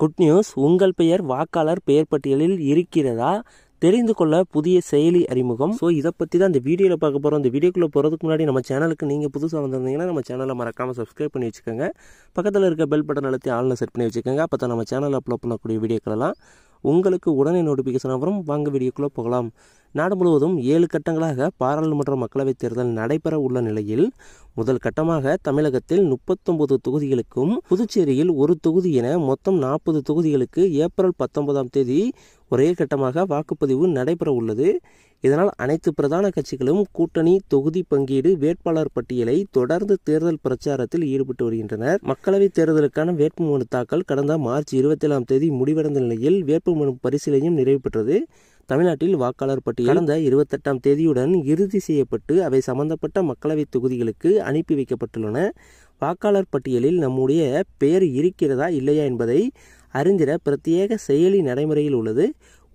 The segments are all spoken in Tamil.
குட் நியூஸ் உங்கள் பெயர் வாக்காளர் பெயர் பட்டியலில் இருக்கிறதா தெரிந்து கொள்ள புதிய செயலி அறிமுகம் ஸோ இதை பற்றி தான் இந்த வீடியோவில் பார்க்க போகிறோம் இந்த வீடியோக்குள்ளே போகிறதுக்கு முன்னாடி நம்ம சேனலுக்கு நீங்கள் புதுசாக வந்திருந்தீங்கன்னா நம்ம சேனலை மறக்காமல் சப்ஸ்கிரைப் பண்ணி வச்சுக்கோங்க பக்கத்தில் இருக்க பெல் பட்டன் அழுத்தி ஆன்லைன் செட் பண்ணி வச்சுக்கோங்க அப்போ தான் நம்ம சேனலில் அப்லோட் பண்ணக்கூடிய வீடியோக்களெல்லாம் உங்களுக்கு உடனே நோட்டிஃபிகேஷன் அப்புறம் வாங்க வீடியோக்குள்ளே போகலாம் நாடு முழுவதும் ஏழு கட்டங்களாக பாராளுமன்ற மக்களவைத் தேர்தல் நடைபெற உள்ள நிலையில் முதல் கட்டமாக தமிழகத்தில் முப்பத்தொன்பது தொகுதிகளுக்கும் புதுச்சேரியில் ஒரு தொகுதி என மொத்தம் நாற்பது தொகுதிகளுக்கு ஏப்ரல் பத்தொன்பதாம் தேதி ஒரே கட்டமாக வாக்குப்பதிவு நடைபெற உள்ளது இதனால் அனைத்து பிரதான கட்சிகளும் கூட்டணி தொகுதி பங்கீடு வேட்பாளர் பட்டியலை தொடர்ந்து தேர்தல் பிரச்சாரத்தில் ஈடுபட்டு வருகின்றனர் மக்களவைத் தேர்தலுக்கான வேட்புமனு தாக்கல் கடந்த மார்ச் இருபத்தி ஏழாம் தேதி முடிவடைந்த நிலையில் வேட்புமனு பரிசீலனையும் நிறைவு பெற்றது தமிழ்நாட்டில் வாக்காளர் பட்டியல் கடந்த இருபத்தெட்டாம் தேதியுடன் இறுதி செய்யப்பட்டு அவை சம்பந்தப்பட்ட மக்களவை தொகுதிகளுக்கு அனுப்பி வைக்கப்பட்டுள்ளன வாக்காளர் பட்டியலில் நம்முடைய பெயர் இருக்கிறதா இல்லையா என்பதை அறிந்திட பிரத்யேக செயலி நடைமுறையில் உள்ளது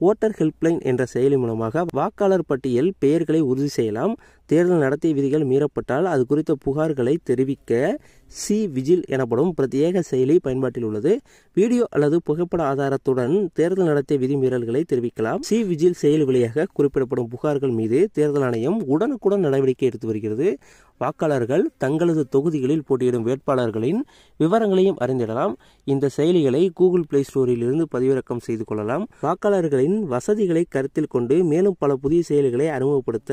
ஓட்டர் ஹெல்ப்லைன் என்ற செயலி மூலமாக வாக்காளர் பட்டியல் பெயர்களை உறுதி செய்யலாம் தேர்தல் நடத்தை விதிகள் மீறப்பட்டால் அது குறித்த புகார்களை தெரிவிக்க சி விஜில் எனப்படும் பிரத்யேக செயலி பயன்பாட்டில் உள்ளது வீடியோ அல்லது புகைப்பட ஆதாரத்துடன் தேர்தல் நடத்தை விதிமீறல்களை தெரிவிக்கலாம் சி விஜில் செயல் வழியாக குறிப்பிடப்படும் புகார்கள் மீது தேர்தல் ஆணையம் உடனுக்குடன் நடவடிக்கை எடுத்து வருகிறது வாக்காளர்கள் தங்களது தொகுதிகளில் போட்டியிடும் வேட்பாளர்களின் விவரங்களையும் அறிந்திடலாம் இந்த செயலிகளை கூகுள் பிளே ஸ்டோரில் இருந்து பதிவிறக்கம் செய்து கொள்ளலாம் வாக்காளர்களின் வசதிகளை கருத்தில் கொண்டு மேலும் பல புதிய செயல்களை அறிமுகப்படுத்த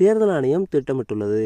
தேர்தல் ஆணையம் திட்டமிட்டுள்ளது